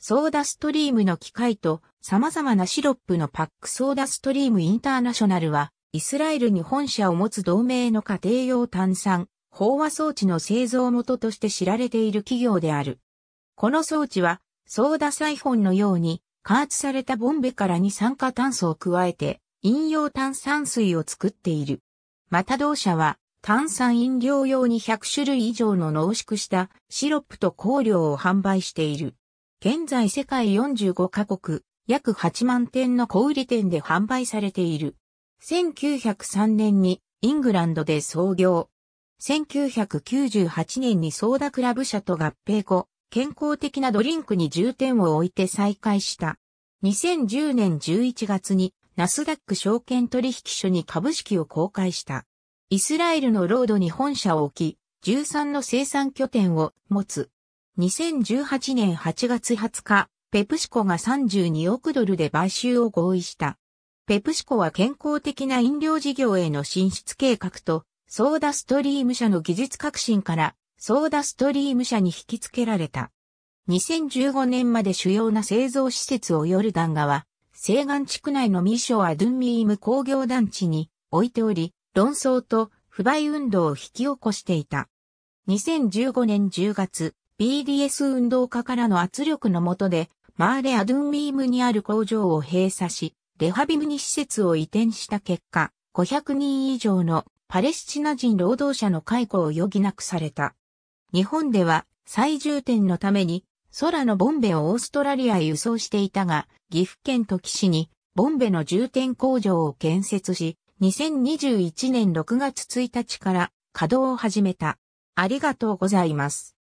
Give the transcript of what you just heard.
ソーダストリームの機械と様々なシロップのパックソーダストリームインターナショナルは、イスラエルに本社を持つ同盟の家庭用炭酸、飽和装置の製造元として知られている企業である。この装置は、ソーダサイフォンのように、加圧されたボンベから二酸化炭素を加えて、飲用炭酸水を作っている。また同社は、炭酸飲料用に100種類以上の濃縮したシロップと香料を販売している。現在世界45カ国、約8万点の小売店で販売されている。1903年にイングランドで創業。1998年にソーダクラブ社と合併後、健康的なドリンクに重点を置いて再開した。2010年11月にナスダック証券取引所に株式を公開した。イスラエルのロードに本社を置き、13の生産拠点を持つ。2018年8月20日、ペプシコが32億ドルで買収を合意した。ペプシコは健康的な飲料事業への進出計画と、ソーダストリーム社の技術革新から、ソーダストリーム社に引き付けられた。2015年まで主要な製造施設をヨルダンは、西岸地区内のミショア・ドゥンミーム工業団地に置いており、論争と不買運動を引き起こしていた。2015年10月、BDS 運動家からの圧力の下で、マーレ・アドゥンミームにある工場を閉鎖し、レハビムに施設を移転した結果、500人以上のパレスチナ人労働者の解雇を余儀なくされた。日本では最重点のために空のボンベをオーストラリアへ輸送していたが、岐阜県時市にボンベの重点工場を建設し、2021年6月1日から稼働を始めた。ありがとうございます。